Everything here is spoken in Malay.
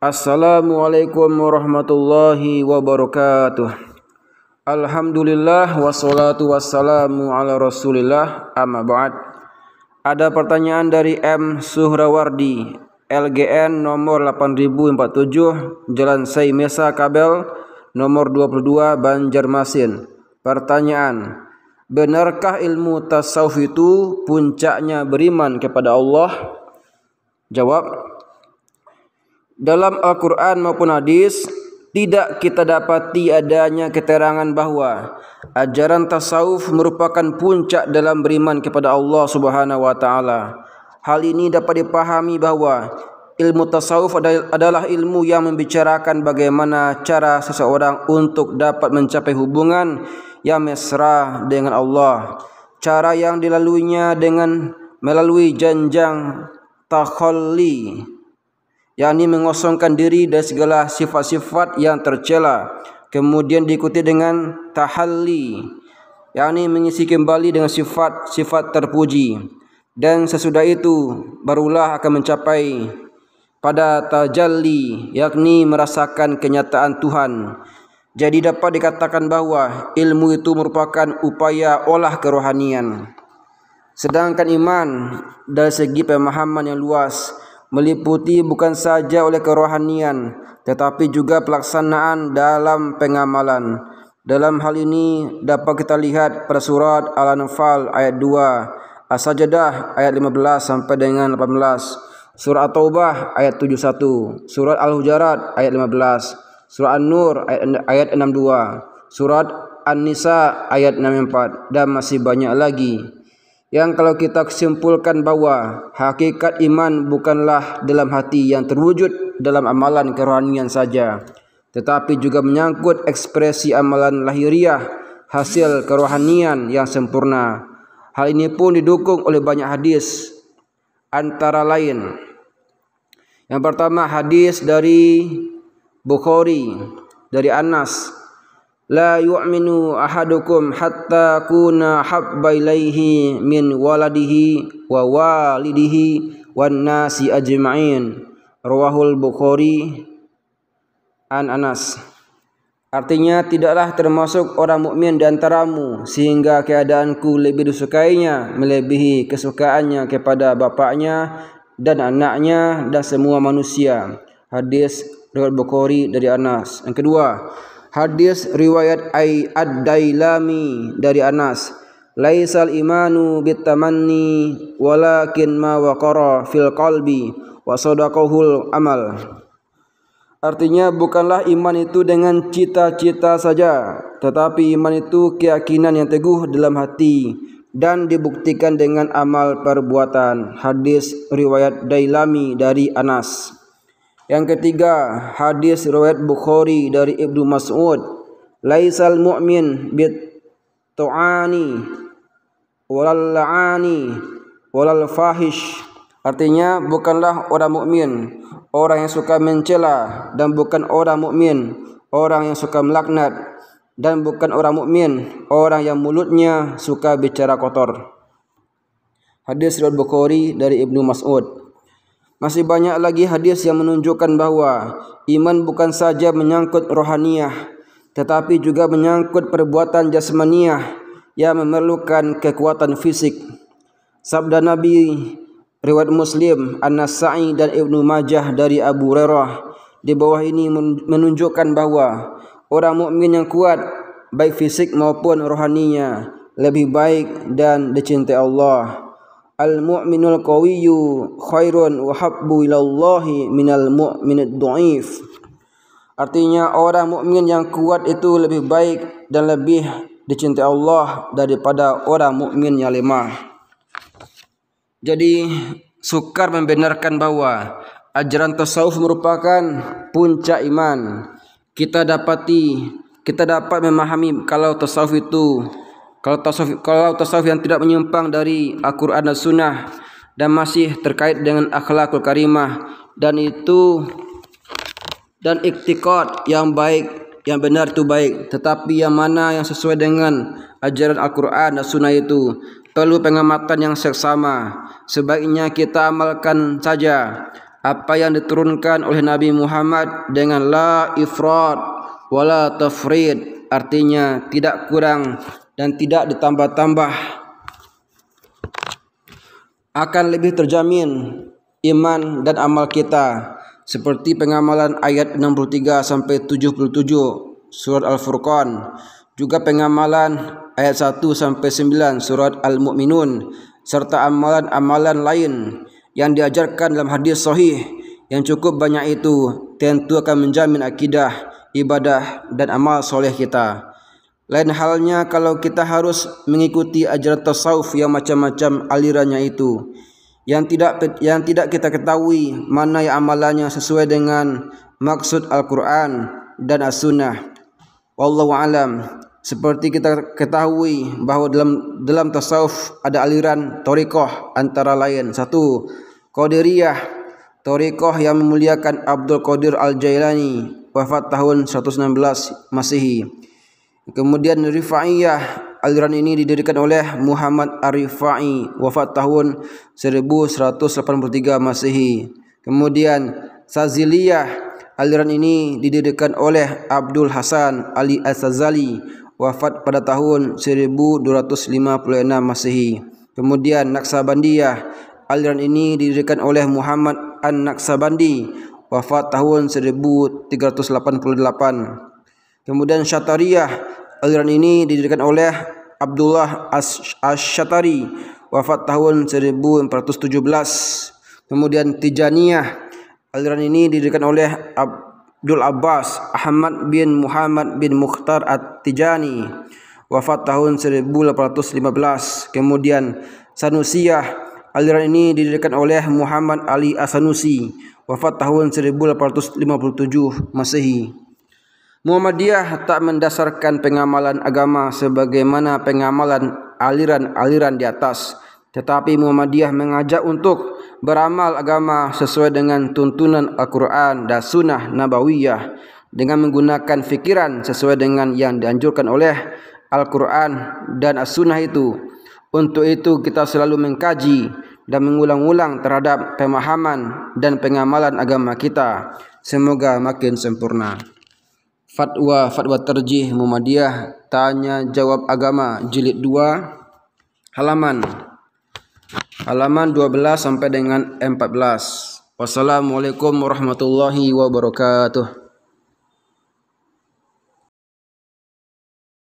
Assalamualaikum warahmatullahi wabarakatuh Alhamdulillah wassalatu wassalamu ala rasulillah amma ba'd Ada pertanyaan dari M. Suhrawardi LGN nomor 8047 Jalan Saimesa Kabel nomor 22 Banjarmasin Pertanyaan Benarkah ilmu tasawuf itu puncaknya beriman kepada Allah? Jawab dalam Al-Quran maupun hadis tidak kita dapati adanya keterangan bahawa ajaran tasawuf merupakan puncak dalam beriman kepada Allah Subhanahu wa taala. Hal ini dapat dipahami bahawa ilmu tasawuf adalah ilmu yang membicarakan bagaimana cara seseorang untuk dapat mencapai hubungan yang mesra dengan Allah. Cara yang dilaluinya dengan melalui janjang takhalli yakni mengosongkan diri dari segala sifat-sifat yang tercela. Kemudian diikuti dengan tahalli, yakni mengisi kembali dengan sifat-sifat terpuji. Dan sesudah itu barulah akan mencapai pada tajalli, yakni merasakan kenyataan Tuhan. Jadi dapat dikatakan bahawa ilmu itu merupakan upaya olah kerohanian. Sedangkan iman dari segi pemahaman yang luas, meliputi bukan saja oleh kerohanian tetapi juga pelaksanaan dalam pengamalan. Dalam hal ini dapat kita lihat pada surat Al-Anfal ayat 2, As-Sajdah ayat 15 sampai dengan 18, surat At-Taubah ayat 71, surat Al-Hujarat ayat 15, surat An-Nur ayat, ayat 62, surat An-Nisa ayat 64 dan masih banyak lagi. yang kalau kita kesimpulkan bahawa hakikat iman bukanlah dalam hati yang terwujud dalam amalan kerohanian saja tetapi juga menyangkut ekspresi amalan lahiriah hasil kerohanian yang sempurna hal ini pun didukung oleh banyak hadis antara lain yang pertama hadis dari Bukhari dari Anas la yu'minu ahadukum hatta kuna habba ilaihi min waladihi wa walidihi wan nasi ajma'in rawahul bukhari an anas artinya tidaklah termasuk orang mukmin di antaramu sehingga keadaanku lebih disukainya melebihi kesukaannya kepada bapaknya dan anaknya dan semua manusia hadis riwayat bukhari dari anas yang kedua Hadis riwayat Ai Ad-Dailami dari Anas. Laisal imanu bitamanni walakin ma waqara fil qalbi wa sadaqahul amal. Artinya bukanlah iman itu dengan cita-cita saja, tetapi iman itu keyakinan yang teguh dalam hati dan dibuktikan dengan amal perbuatan. Hadis riwayat Dailami dari Anas. Yang ketiga, hadis riwayat Bukhari dari Ibnu Mas'ud, "Laisal mu'min bi tu'ani walal la'ani walal fahish." Artinya bukanlah orang mukmin orang yang suka mencela dan bukan orang mukmin orang yang suka melaknat dan bukan orang mukmin orang yang mulutnya suka bicara kotor. Hadis riwayat Bukhari dari Ibnu Mas'ud. Masih banyak lagi hadis yang menunjukkan bahawa iman bukan saja menyangkut rohaniah tetapi juga menyangkut perbuatan jasmaniah yang memerlukan kekuatan fisik. Sabda Nabi riwayat Muslim An-Nasa'i dan Ibn Majah dari Abu Hurairah di bawah ini menunjukkan bahawa orang mukmin yang kuat baik fisik maupun rohaninya lebih baik dan dicintai Allah. Al-mu'minul qawiyyu khairun wa habbu ilallahi minal mu'minid du'if. Artinya orang mukmin yang kuat itu lebih baik dan lebih dicintai Allah daripada orang mukmin yang lemah. Jadi sukar membenarkan bahwa ajaran tasawuf merupakan puncak iman. Kita dapati, kita dapat memahami kalau tasawuf itu kalau tasawuf, kalau tasawuf yang tidak menyimpang dari Al-Quran dan Sunnah dan masih terkait dengan akhlakul karimah dan itu dan iktikad yang baik yang benar itu baik tetapi yang mana yang sesuai dengan ajaran Al-Quran dan Sunnah itu perlu pengamatan yang seksama sebaiknya kita amalkan saja apa yang diturunkan oleh Nabi Muhammad dengan la ifrat wala tafrid artinya tidak kurang dan tidak ditambah-tambah akan lebih terjamin iman dan amal kita seperti pengamalan ayat 63 sampai 77 surat al-furqan juga pengamalan ayat 1 sampai 9 surat al Muminun serta amalan-amalan lain yang diajarkan dalam hadis sahih yang cukup banyak itu tentu akan menjamin akidah ibadah dan amal soleh kita. Lain halnya kalau kita harus mengikuti ajaran tasawuf yang macam-macam alirannya itu yang tidak yang tidak kita ketahui mana yang amalannya sesuai dengan maksud Al-Qur'an dan As-Sunnah. Wallahu alam. Seperti kita ketahui bahawa dalam dalam tasawuf ada aliran tarekah antara lain satu Qadiriyah tarekah yang memuliakan Abdul Qadir Al-Jailani wafat tahun 116 Masehi. Kemudian Rifaiyah aliran ini didirikan oleh Muhammad Arifai wafat tahun 1183 Masehi. Kemudian Saziliyah aliran ini didirikan oleh Abdul Hasan Ali Asazali wafat pada tahun 1256 Masehi. Kemudian Naksabandiyah aliran ini didirikan oleh Muhammad An-Naksabandi wafat tahun 1388. Kemudian Syatariyah aliran ini didirikan oleh Abdullah Ash-Shatari wafat tahun 1417. Kemudian Tijaniyah aliran ini didirikan oleh Abdul Abbas Ahmad bin Muhammad bin Mukhtar At-Tijani wafat tahun 1815. Kemudian Sanusiyah aliran ini didirikan oleh Muhammad Ali Sanusi, wafat tahun 1857 Masehi. Muhammadiyah tak mendasarkan pengamalan agama sebagaimana pengamalan aliran-aliran di atas. Tetapi Muhammadiyah mengajak untuk beramal agama sesuai dengan tuntunan Al-Quran dan Sunnah Nabawiyah dengan menggunakan fikiran sesuai dengan yang dianjurkan oleh Al-Quran dan As-Sunnah itu. Untuk itu kita selalu mengkaji dan mengulang-ulang terhadap pemahaman dan pengamalan agama kita. Semoga makin sempurna. Fatwa Fatwa Terjih Muhammadiyah Tanya Jawab Agama Jilid 2 halaman halaman 12 sampai dengan 14. Wassalamualaikum warahmatullahi wabarakatuh.